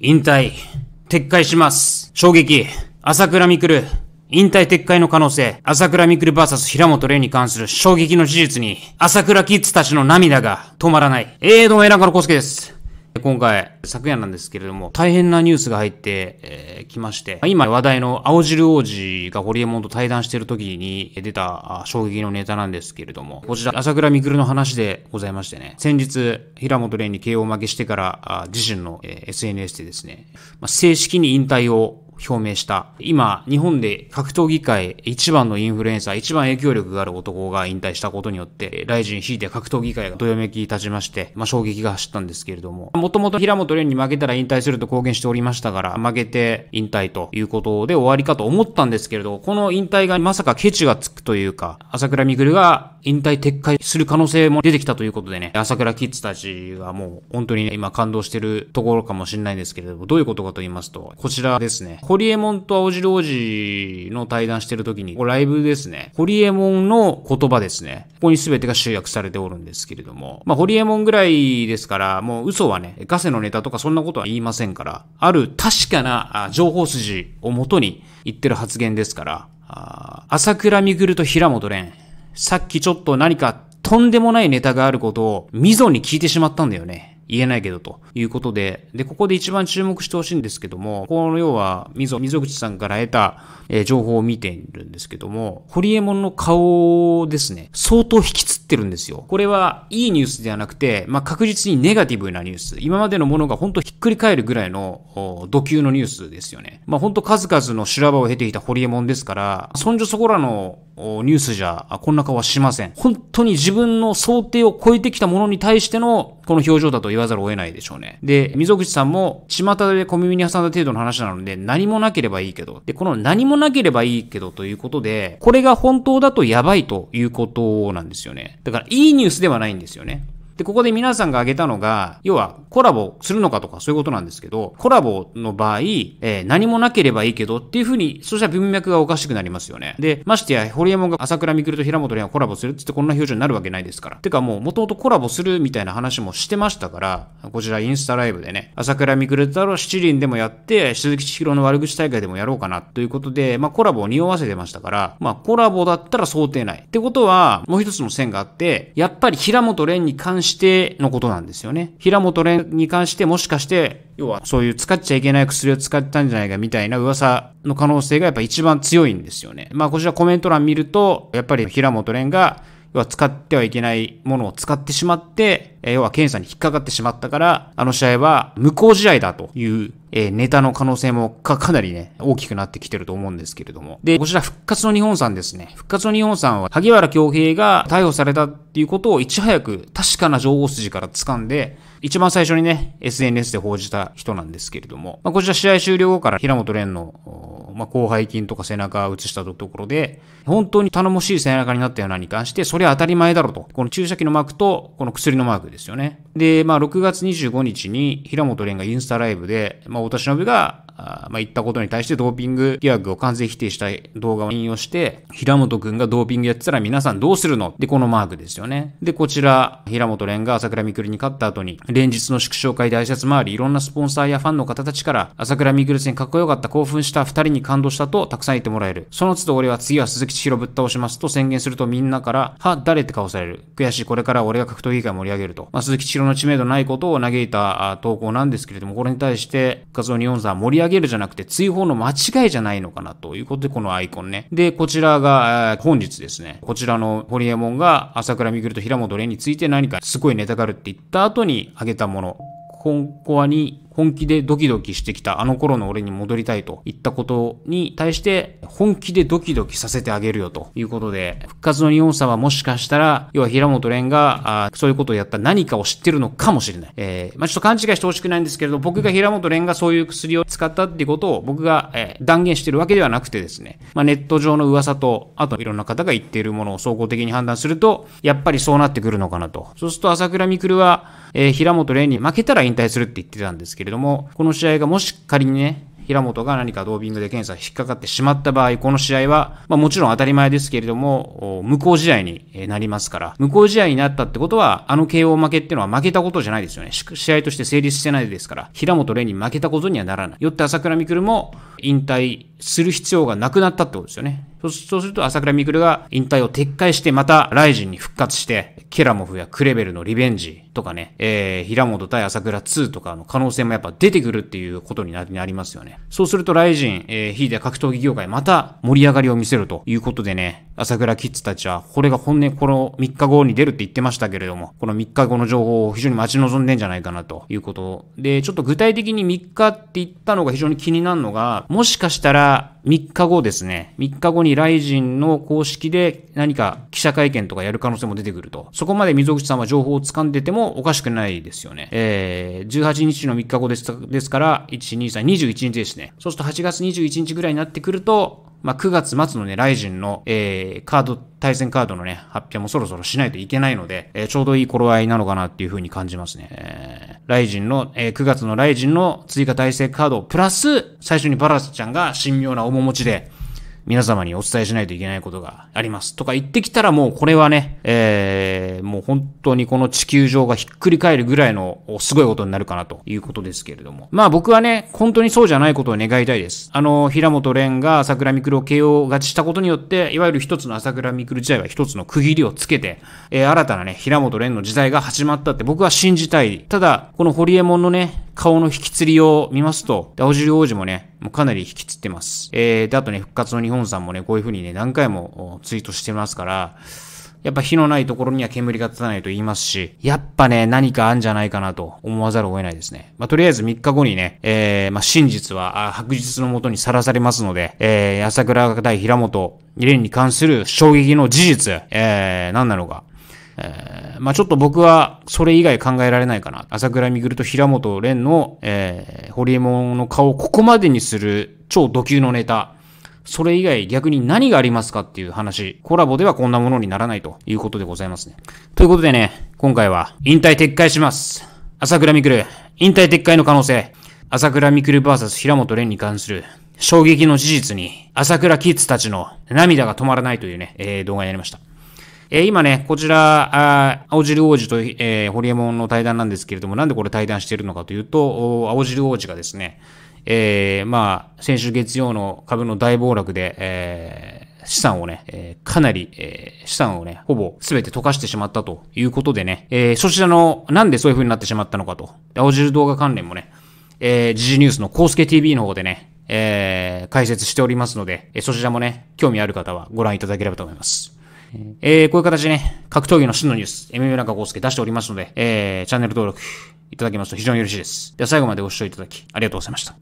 引退、撤回します。衝撃、朝倉未来、引退撤回の可能性、朝倉未来 VS 平本玲に関する衝撃の事実に、朝倉キッズたちの涙が止まらない。ええー、どうも、エランカのコスケです。今回、昨夜なんですけれども、大変なニュースが入ってき、えー、まして、今話題の青汁王子がホリエモンと対談している時に出た衝撃のネタなんですけれども、こちら、朝倉未来の話でございましてね、先日、平本蓮に KO 負けしてから、自身の、えー、SNS でですね、まあ、正式に引退を表明した。今、日本で格闘技界一番のインフルエンサー、一番影響力がある男が引退したことによって、ライジン引いて格闘技界がどよめき立ちまして、まあ、衝撃が走ったんですけれども、もともと平本蓮に負けたら引退すると公言しておりましたから、負けて引退ということで終わりかと思ったんですけれど、この引退がまさかケチがつくというか、朝倉未来が引退撤回する可能性も出てきたということでね、朝倉キッズたちはもう本当に今感動してるところかもしれないんですけれども、どういうことかと言いますと、こちらですね、ホリエモンと青汁王子の対談してる時に、ライブですね、ホリエモンの言葉ですね、ここに全てが集約されておるんですけれども、まあ、ホリエモンぐらいですから、もう嘘はね、ガセのネタとかそんなことは言いませんから、ある確かな情報筋をもとに言ってる発言ですから、あ朝倉未来と平本蓮、さっきちょっと何かとんでもないネタがあることを、みぞに聞いてしまったんだよね。言えないけど、ということで。で、ここで一番注目してほしいんですけども、この要は、溝、溝口さんから得た、えー、情報を見ているんですけども、ホリエモンの顔ですね、相当引きつってるんですよ。これは、いいニュースではなくて、まあ、確実にネガティブなニュース。今までのものが本当ひっくり返るぐらいの、土球のニュースですよね。まあ、本当数々の修羅場を経ていたホリエモンですから、そんじょそこらのニュースじゃ、こんな顔はしません。本当に自分の想定を超えてきたものに対しての、この表情だと言わざるを得ないでしょうね。で、溝口さんも、巷で小耳に挟んだ程度の話なので、何もなければいいけど。で、この何もなければいいけどということで、これが本当だとやばいということなんですよね。だから、いいニュースではないんですよね。で、ここで皆さんが挙げたのが、要はコラボするのかとかそういうことなんですけど、コラボの場合、えー、何もなければいいけどっていうふうに、そしたら文脈がおかしくなりますよね。で、ましてや、ホリエモンが朝倉未来と平本蓮はコラボするってってこんな表情になるわけないですから。てかもう、もともとコラボするみたいな話もしてましたから、こちらインスタライブでね、朝倉未来太郎七輪でもやって、鈴木千尋の悪口大会でもやろうかなということで、まあコラボを匂わせてましたから、まあコラボだったら想定内。ってことは、もう一つの線があって、やっぱり平本蓮に関してのことなんですよね。平本蓮に関してもしかして、要はそういう使っちゃいけない薬を使ったんじゃないかみたいな噂の可能性がやっぱ一番強いんですよね。まあこちらコメント欄見ると、やっぱり平本蓮が要は使ってはいけないものを使ってしまって、え要は検査に引っかかってしまったから、あの試合は無効試合だという、えネタの可能性もかかなりね、大きくなってきてると思うんですけれども。で、こちら復活の日本さんですね。復活の日本さんは、萩原京平が逮捕されたっていうことをいち早く確かな情報筋から掴んで、一番最初にね、SNS で報じた人なんですけれども、まあ、こちら試合終了後から平本蓮のまあ、広背筋とか背中を移したところで、本当に頼もしい背中になったようなに関して、それは当たり前だろうと。この注射器のマークと、この薬のマークですよね。で、まあ、6月25日に平本蓮がインスタライブで、まあ、太田忍があまあ、言ったことに対してドーピング疑惑を完全否定した動画を引用して、平本くんがドーピングやってたら皆さんどうするので、このマークですよね。で、こちら、平本蓮が朝倉未来に勝った後に、連日の祝勝会で挨拶回り、いろんなスポンサーやファンの方たちから、朝倉未来戦かっこよかった、興奮した二人に感動したと、たくさん言ってもらえる。その都度俺は次は鈴木千尋ぶっ倒しますと宣言するとみんなから、は、誰って顔される。悔しい、これから俺が格闘技界盛り上げると。まあ、鈴木千尋の知名度ないことを嘆いた投稿なんですけれども、これに対して、画像オンさん盛り上げげるじゃなくて追放の間違いじゃないのかなということで、このアイコンね。で、こちらが、えー、本日ですね、こちらのホリエモンが朝倉みぐると平本蓮について何かすごいネタがあるって言った後にあげたもの。コンに本気でドキドキしてきたあの頃の俺に戻りたいと言ったことに対して本気でドキドキさせてあげるよということで、復活の日本さはもしかしたら、要は平本蓮が、あそういうことをやった何かを知ってるのかもしれない。えー、まあ、ちょっと勘違いしてほしくないんですけれど、僕が平本蓮がそういう薬を使ったっていうことを僕が、えー、断言してるわけではなくてですね、まあ、ネット上の噂と、あといろんな方が言っているものを総合的に判断すると、やっぱりそうなってくるのかなと。そうすると朝倉未来は、えー、平本蓮に負けたら引退するって言ってたんですけれども、この試合がもし仮にね、平本が何かドーピングで検査引っかかってしまった場合、この試合は、まあもちろん当たり前ですけれども、無効試合になりますから、無効試合になったってことは、あの KO 負けっていうのは負けたことじゃないですよね。試合として成立してないですから、平本蓮に負けたことにはならない。よって朝倉未来も引退する必要がなくなったってことですよね。そうすると朝倉未来が引退を撤回して、またライジンに復活して、ケラモフやクレベルのリベンジとかね、えー、平本対朝倉2とかの可能性もやっぱ出てくるっていうことになりますよね。そうするとライジン、えー、ヒーで格闘技業界また盛り上がりを見せるということでね、朝倉キッズたちは、これが本音、この3日後に出るって言ってましたけれども、この3日後の情報を非常に待ち望んでんじゃないかなということで、ちょっと具体的に3日って言ったのが非常に気になるのが、もしかしたら3日後ですね、3日後にライジンの公式で何か記者会見とかやる可能性も出てくると。そこまで溝口さんは情報を掴んでてもおかしくないですよね。えー、18日の3日後ですですから、1、2、3、21日ですね。そうすると8月21日ぐらいになってくると、まあ、9月末のね、ライジンの、えー、カード、対戦カードのね、発表もそろそろしないといけないので、えー、ちょうどいい頃合いなのかなっていう風に感じますね。えー、ライジンの、えー、9月のライジンの追加対戦カードプラス、最初にバラスちゃんが神妙な面持ちで、皆様にお伝えしないといけないことがあります。とか言ってきたらもうこれはね、えー、もう本当にこの地球上がひっくり返るぐらいのすごいことになるかなということですけれども。まあ僕はね、本当にそうじゃないことを願いたいです。あの、平本蓮が桜みくるを形容勝ちしたことによって、いわゆる一つの朝倉みく時代は一つの区切りをつけて、えー、新たなね、平本蓮の時代が始まったって僕は信じたい。ただ、このホリエモンのね、顔の引きつりを見ますと、青汁王子もね、もうかなり引きつってます。えー、で、あとね、復活の日本さんもね、こういう風にね、何回もツイートしてますから、やっぱ火のないところには煙が立たないと言いますし、やっぱね、何かあんじゃないかなと思わざるを得ないですね。まあ、とりあえず3日後にね、えー、まあ、真実は白日のもとにさらされますので、えー、朝倉対平本2連に関する衝撃の事実、えー、何なのか、えー、まあちょっと僕はそれ以外考えられないかな。朝倉みぐると平本蓮の、えー、ホリエモンの顔をここまでにする超ド級のネタ。それ以外逆に何がありますかっていう話。コラボではこんなものにならないということでございますね。ということでね、今回は引退撤回します。朝倉みくる、引退撤回の可能性。朝倉みくる VS 平本蓮に関する衝撃の事実に、朝倉キッズたちの涙が止まらないというね、えー、動画になりました。えー、今ね、こちら、あ青汁王子と、えー、ホリエモンの対談なんですけれども、なんでこれ対談しているのかというと、青汁王子がですね、えー、まあ、先週月曜の株の大暴落で、えー、資産をね、えー、かなり、えー、資産をね、ほぼ全て溶かしてしまったということでね、えー、そちらの、なんでそういう風になってしまったのかと、青汁動画関連もね、えー、時事ニュースのコースケ TV の方でね、えー、解説しておりますので、えー、そちらもね、興味ある方はご覧いただければと思います。えー、こういう形でね、格闘技の真のニュース、MMA 中康介出しておりますので、えー、チャンネル登録いただけますと非常に嬉しいです。では最後までご視聴いただき、ありがとうございました。